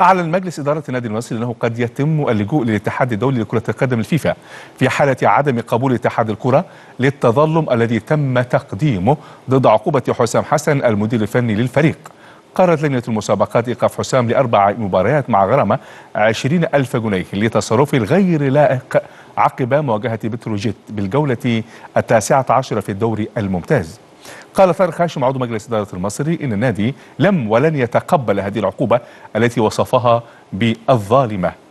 أعلن مجلس إدارة النادي المصري أنه قد يتم اللجوء للاتحاد الدولي لكرة القدم الفيفا في حالة عدم قبول اتحاد الكرة للتظلم الذي تم تقديمه ضد عقوبة حسام حسن المدير الفني للفريق قررت لجنة المسابقات إيقاف حسام لأربع مباريات مع غرامة 20 ألف جنيه لتصرفه الغير لائق عقب مواجهة بتروجيت بالجولة التاسعة عشرة في الدوري الممتاز قال طارق هاشم عضو مجلس إدارة المصري إن النادي لم ولن يتقبل هذه العقوبة التي وصفها بالظالمة